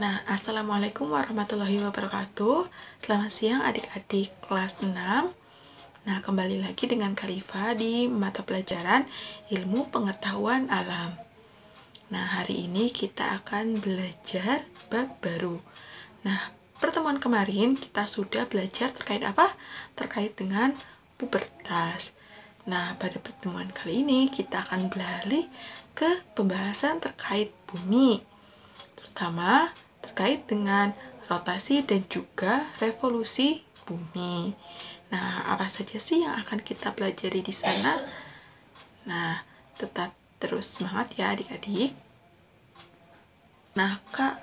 Nah, Assalamualaikum warahmatullahi wabarakatuh Selamat siang adik-adik kelas 6 Nah, kembali lagi dengan Khalifa di mata pelajaran ilmu pengetahuan alam Nah, hari ini kita akan belajar bab baru Nah, pertemuan kemarin kita sudah belajar terkait apa? Terkait dengan pubertas Nah, pada pertemuan kali ini kita akan beralih ke pembahasan terkait bumi terutama terkait dengan rotasi dan juga revolusi bumi. Nah, apa saja sih yang akan kita pelajari di sana? Nah, tetap terus semangat ya adik-adik. Nah, Kak,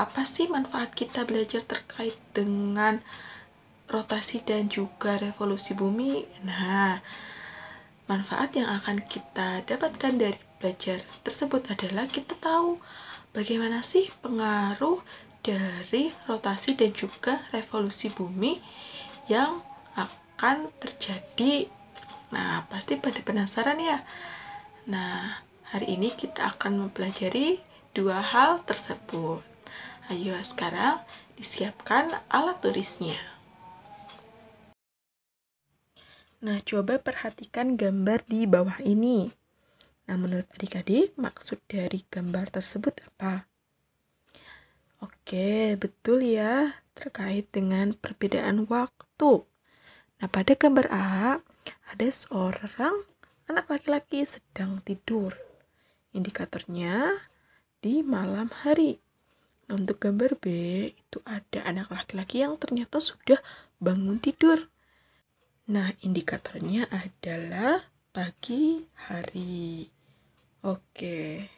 apa sih manfaat kita belajar terkait dengan rotasi dan juga revolusi bumi? Nah, manfaat yang akan kita dapatkan dari belajar tersebut adalah kita tahu bagaimana sih pengaruh dari rotasi dan juga revolusi bumi yang akan terjadi? Nah, pasti pada penasaran ya. Nah, hari ini kita akan mempelajari dua hal tersebut. Ayo sekarang disiapkan alat tulisnya. Nah, coba perhatikan gambar di bawah ini. Nah, menurut adik-adik, maksud dari gambar tersebut apa? Oke, betul ya, terkait dengan perbedaan waktu. Nah, pada gambar A, ada seorang anak laki-laki sedang tidur. Indikatornya di malam hari. Nah, untuk gambar B, itu ada anak laki-laki yang ternyata sudah bangun tidur. Nah, indikatornya adalah pagi hari. Oke.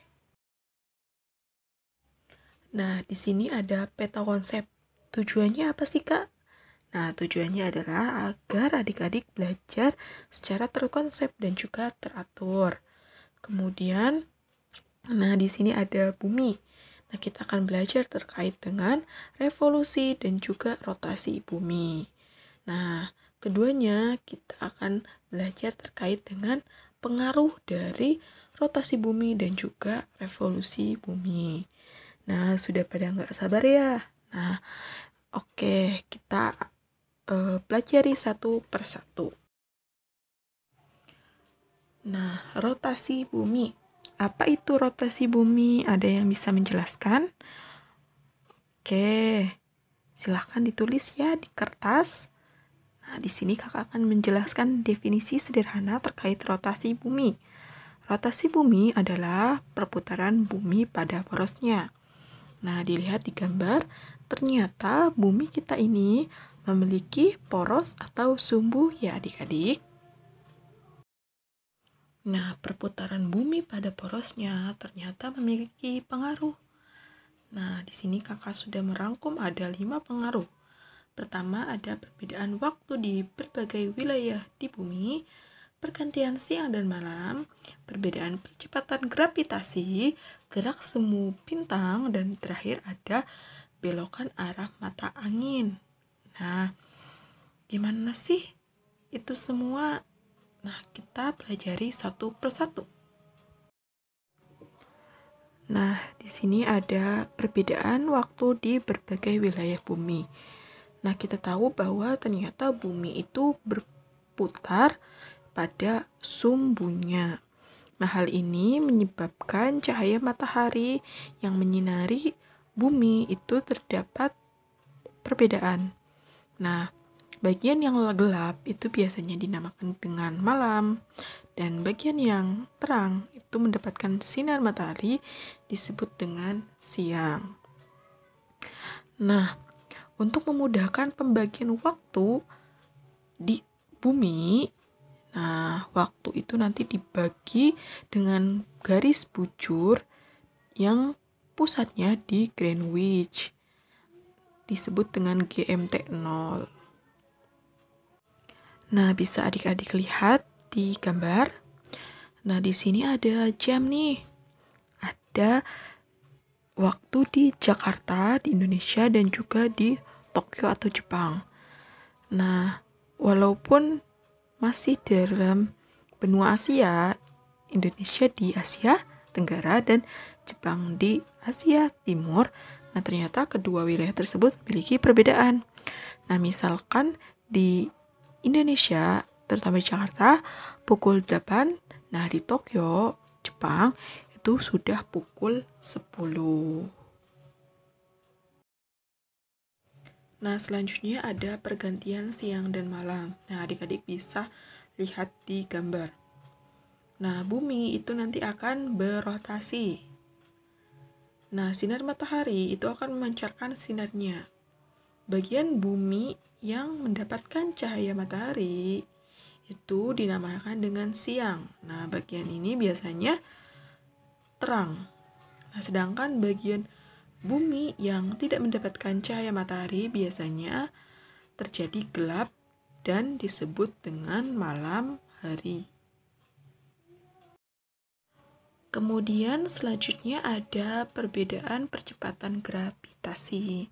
Nah, di sini ada peta konsep. Tujuannya apa sih, Kak? Nah, tujuannya adalah agar adik-adik belajar secara terkonsep dan juga teratur. Kemudian, nah di sini ada bumi. Nah, kita akan belajar terkait dengan revolusi dan juga rotasi bumi. Nah, keduanya kita akan belajar terkait dengan pengaruh dari rotasi bumi dan juga revolusi bumi. Nah, sudah pada nggak sabar ya? Nah, oke, okay, kita uh, pelajari satu per satu. Nah, rotasi bumi. Apa itu rotasi bumi? Ada yang bisa menjelaskan? Oke, okay. silahkan ditulis ya di kertas. Nah, di sini kakak akan menjelaskan definisi sederhana terkait rotasi bumi. Rotasi bumi adalah perputaran bumi pada porosnya. Nah, dilihat di gambar, ternyata bumi kita ini memiliki poros atau sumbu ya adik-adik. Nah, perputaran bumi pada porosnya ternyata memiliki pengaruh. Nah, di sini kakak sudah merangkum ada lima pengaruh. Pertama, ada perbedaan waktu di berbagai wilayah di bumi, pergantian siang dan malam, perbedaan percepatan gravitasi, gerak semu bintang, dan terakhir ada belokan arah mata angin. Nah, gimana sih itu semua? Nah, kita pelajari satu persatu. Nah, di sini ada perbedaan waktu di berbagai wilayah bumi. Nah, kita tahu bahwa ternyata bumi itu berputar pada sumbunya. Nah, hal ini menyebabkan cahaya matahari yang menyinari bumi itu terdapat perbedaan. Nah, bagian yang gelap itu biasanya dinamakan dengan malam dan bagian yang terang itu mendapatkan sinar matahari disebut dengan siang. Nah, untuk memudahkan pembagian waktu di bumi. Nah, waktu itu nanti dibagi dengan garis bujur yang pusatnya di Greenwich. Disebut dengan GMT 0. Nah, bisa adik-adik lihat di gambar. Nah, di sini ada jam nih. Ada waktu di Jakarta, di Indonesia, dan juga di Tokyo atau Jepang. Nah, walaupun masih dalam benua Asia, Indonesia di Asia Tenggara dan Jepang di Asia Timur, nah ternyata kedua wilayah tersebut memiliki perbedaan. Nah, misalkan di Indonesia, terutama di Jakarta, pukul 8, nah di Tokyo, Jepang, itu sudah pukul 10. Nah, selanjutnya ada pergantian siang dan malam. Nah, adik-adik bisa lihat di gambar. Nah, bumi itu nanti akan berotasi. Nah, sinar matahari itu akan memancarkan sinarnya. Bagian bumi yang mendapatkan cahaya matahari itu dinamakan dengan siang. Nah, bagian ini biasanya terang. Nah, sedangkan bagian bumi yang tidak mendapatkan cahaya matahari biasanya terjadi gelap dan disebut dengan malam hari. Kemudian selanjutnya ada perbedaan percepatan gravitasi.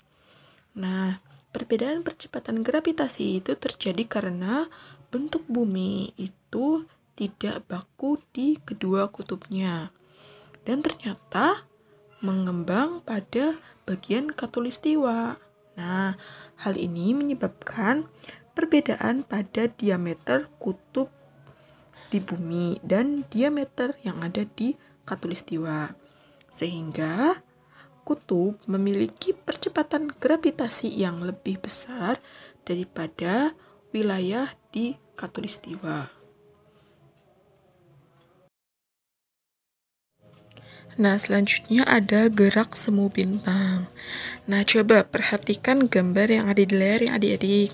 Nah, perbedaan percepatan gravitasi itu terjadi karena bentuk bumi itu tidak baku di kedua kutubnya. Dan ternyata mengembang pada bagian katulistiwa. Nah, hal ini menyebabkan perbedaan pada diameter kutub di bumi dan diameter yang ada di katulistiwa. Sehingga kutub memiliki percepatan gravitasi yang lebih besar daripada wilayah di katulistiwa. Nah, selanjutnya ada gerak semu bintang. Nah, coba perhatikan gambar yang ada di layar yang adik-adik.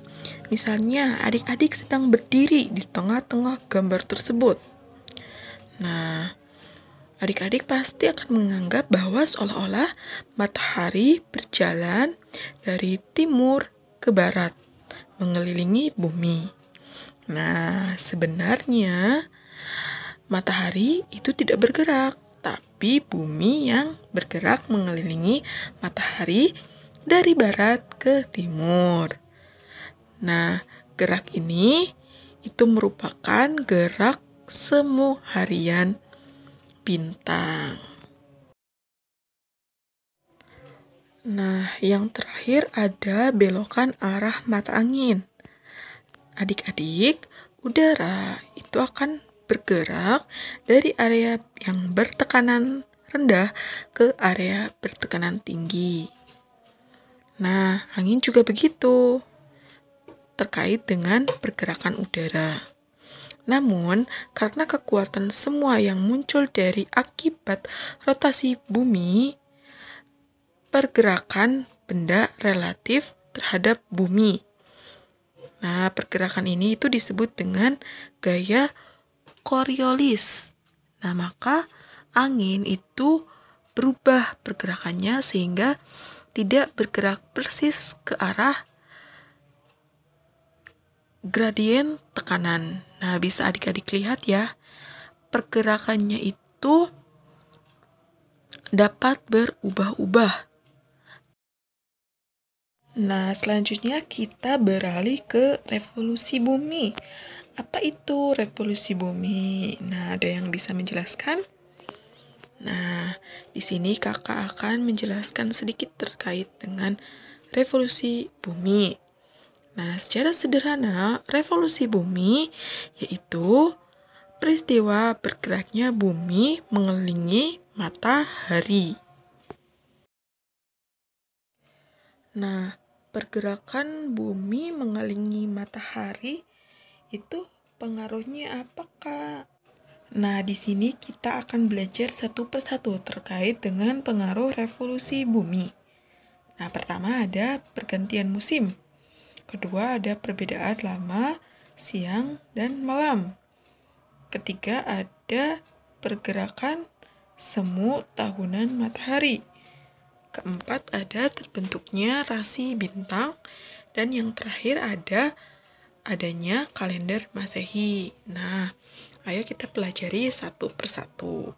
Misalnya, adik-adik sedang berdiri di tengah-tengah gambar tersebut. Nah, adik-adik pasti akan menganggap bahwa seolah-olah matahari berjalan dari timur ke barat, mengelilingi bumi. Nah, sebenarnya matahari itu tidak bergerak tapi bumi yang bergerak mengelilingi matahari dari barat ke timur. Nah, gerak ini itu merupakan gerak semu harian bintang. Nah, yang terakhir ada belokan arah mata angin. Adik-adik, udara itu akan bergerak dari area yang bertekanan rendah ke area bertekanan tinggi. Nah, angin juga begitu terkait dengan pergerakan udara. Namun, karena kekuatan semua yang muncul dari akibat rotasi bumi, pergerakan benda relatif terhadap bumi. Nah, pergerakan ini itu disebut dengan gaya Coriolis. Nah, maka angin itu berubah pergerakannya sehingga tidak bergerak persis ke arah gradien tekanan. Nah, bisa adik-adik lihat ya, pergerakannya itu dapat berubah-ubah. Nah, selanjutnya kita beralih ke revolusi bumi. Apa itu revolusi bumi? Nah, ada yang bisa menjelaskan? Nah, di sini kakak akan menjelaskan sedikit terkait dengan revolusi bumi. Nah, secara sederhana, revolusi bumi yaitu peristiwa bergeraknya bumi mengelilingi matahari. Nah, pergerakan bumi mengelilingi matahari itu pengaruhnya apa kak? Nah, di sini kita akan belajar satu persatu terkait dengan pengaruh revolusi bumi. Nah, pertama ada pergantian musim. Kedua ada perbedaan lama, siang, dan malam. Ketiga ada pergerakan semu tahunan matahari. Keempat ada terbentuknya rasi bintang dan yang terakhir ada adanya kalender Masehi. Nah, ayo kita pelajari satu persatu.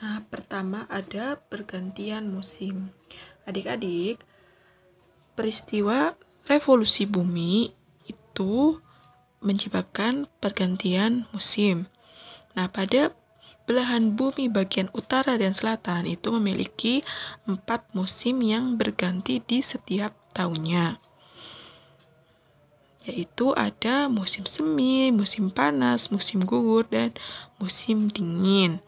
Nah, pertama ada pergantian musim. Adik-adik, peristiwa revolusi bumi itu menyebabkan pergantian musim. Nah, pada belahan bumi bagian utara dan selatan itu memiliki empat musim yang berganti di setiap tahunnya. Yaitu ada musim semi, musim panas, musim gugur, dan musim dingin.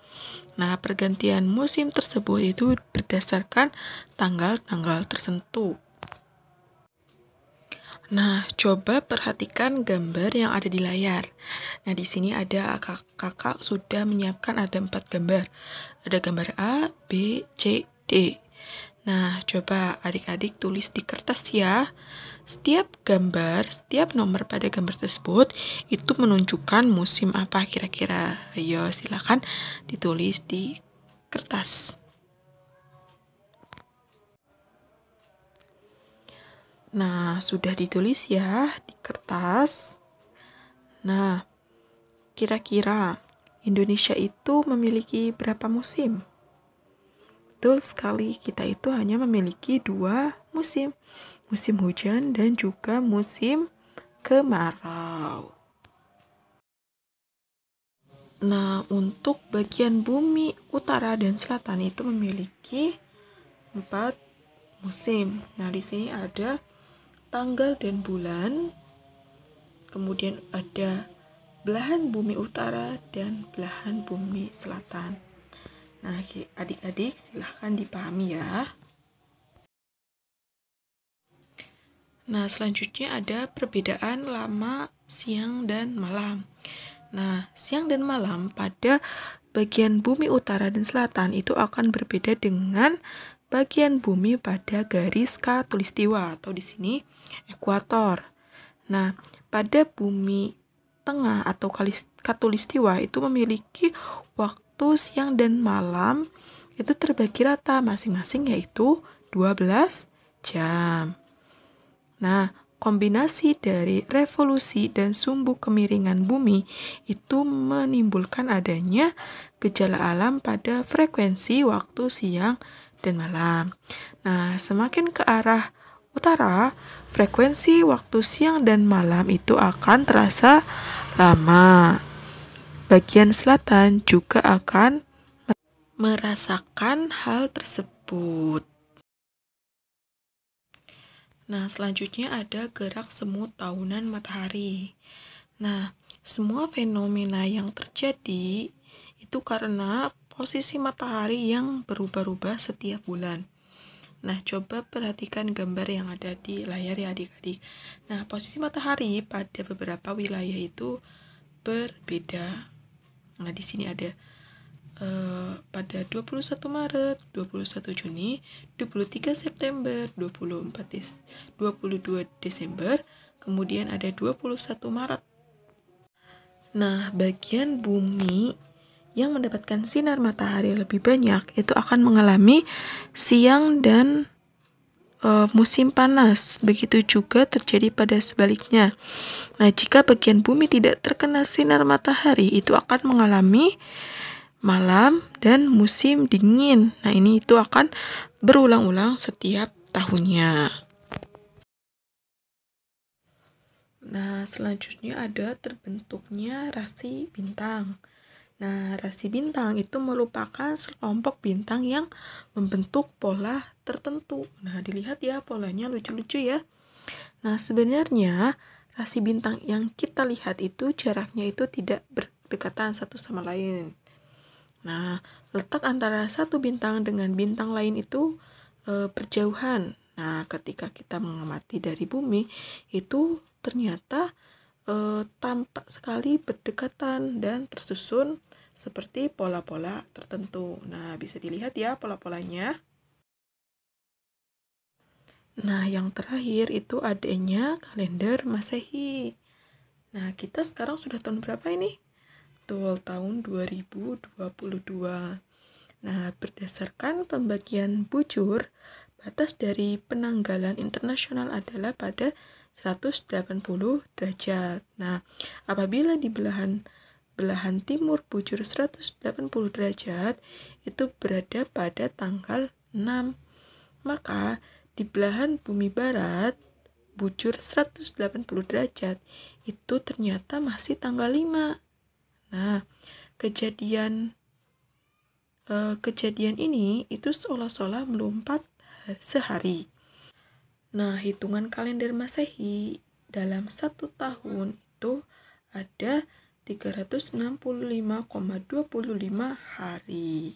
Nah, pergantian musim tersebut itu berdasarkan tanggal-tanggal tertentu. Nah, coba perhatikan gambar yang ada di layar. Nah, di sini ada kakak, kakak sudah menyiapkan ada empat gambar. Ada gambar A, B, C, D. Nah, coba adik-adik tulis di kertas ya. Setiap gambar, setiap nomor pada gambar tersebut itu menunjukkan musim apa kira-kira. Ayo, silakan ditulis di kertas. Nah, sudah ditulis ya di kertas. Nah, kira-kira Indonesia itu memiliki berapa musim? betul sekali kita itu hanya memiliki dua musim, musim hujan dan juga musim kemarau. Nah, untuk bagian bumi utara dan selatan itu memiliki empat musim. Nah, di sini ada tanggal dan bulan, kemudian ada belahan bumi utara dan belahan bumi selatan. Nah, adik-adik silahkan dipahami ya. Nah, selanjutnya ada perbedaan lama siang dan malam. Nah, siang dan malam pada bagian bumi utara dan selatan itu akan berbeda dengan bagian bumi pada garis khatulistiwa atau di sini ekuator. Nah, pada bumi tengah atau katulistiwa itu memiliki waktu siang dan malam itu terbagi rata masing-masing yaitu 12 jam. Nah, kombinasi dari revolusi dan sumbu kemiringan bumi itu menimbulkan adanya gejala alam pada frekuensi waktu siang dan malam. Nah, semakin ke arah utara, frekuensi waktu siang dan malam itu akan terasa lama bagian selatan juga akan merasakan hal tersebut. Nah, selanjutnya ada gerak semu tahunan matahari. Nah, semua fenomena yang terjadi itu karena posisi matahari yang berubah-ubah setiap bulan. Nah, coba perhatikan gambar yang ada di layar ya adik-adik. Nah, posisi matahari pada beberapa wilayah itu berbeda. Nah, di sini ada uh, pada 21 Maret, 21 Juni, 23 September, 24 Des 22 Desember, kemudian ada 21 Maret. Nah, bagian bumi yang mendapatkan sinar matahari lebih banyak itu akan mengalami siang dan e, musim panas. Begitu juga terjadi pada sebaliknya. Nah, jika bagian bumi tidak terkena sinar matahari, itu akan mengalami malam dan musim dingin. Nah, ini itu akan berulang-ulang setiap tahunnya. Nah, selanjutnya ada terbentuknya rasi bintang. Nah, rasi bintang itu merupakan sekelompok bintang yang membentuk pola tertentu. Nah, dilihat ya polanya lucu-lucu ya. Nah, sebenarnya rasi bintang yang kita lihat itu jaraknya itu tidak berdekatan satu sama lain. Nah, letak antara satu bintang dengan bintang lain itu e, berjauhan. Nah, ketika kita mengamati dari bumi itu ternyata e, tampak sekali berdekatan dan tersusun seperti pola-pola tertentu. Nah, bisa dilihat ya pola-polanya. Nah, yang terakhir itu adanya kalender Masehi. Nah, kita sekarang sudah tahun berapa ini? Betul, tahun 2022. Nah, berdasarkan pembagian bujur, batas dari penanggalan internasional adalah pada 180 derajat. Nah, apabila di belahan belahan timur bujur 180 derajat itu berada pada tanggal 6. Maka di belahan bumi barat bujur 180 derajat itu ternyata masih tanggal 5. Nah, kejadian eh, kejadian ini itu seolah-olah melompat sehari. Nah, hitungan kalender Masehi dalam satu tahun itu ada 365,25 hari.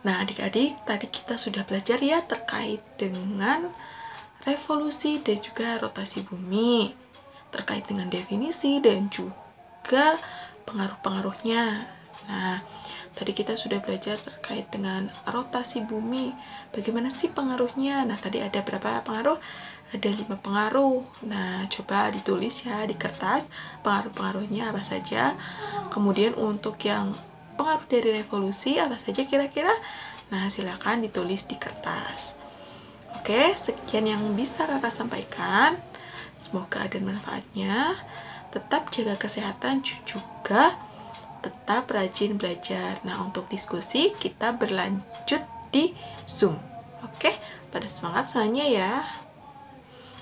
Nah, adik-adik, tadi kita sudah belajar ya terkait dengan revolusi dan juga rotasi bumi, terkait dengan definisi dan juga pengaruh-pengaruhnya. Nah, tadi kita sudah belajar terkait dengan rotasi bumi, bagaimana sih pengaruhnya? Nah, tadi ada berapa pengaruh? ada lima pengaruh. Nah, coba ditulis ya di kertas pengaruh-pengaruhnya apa saja. Kemudian untuk yang pengaruh dari revolusi apa saja kira-kira? Nah, silakan ditulis di kertas. Oke, sekian yang bisa kakak sampaikan. Semoga ada manfaatnya. Tetap jaga kesehatan juga tetap rajin belajar. Nah, untuk diskusi kita berlanjut di Zoom. Oke, pada semangat selanjutnya ya.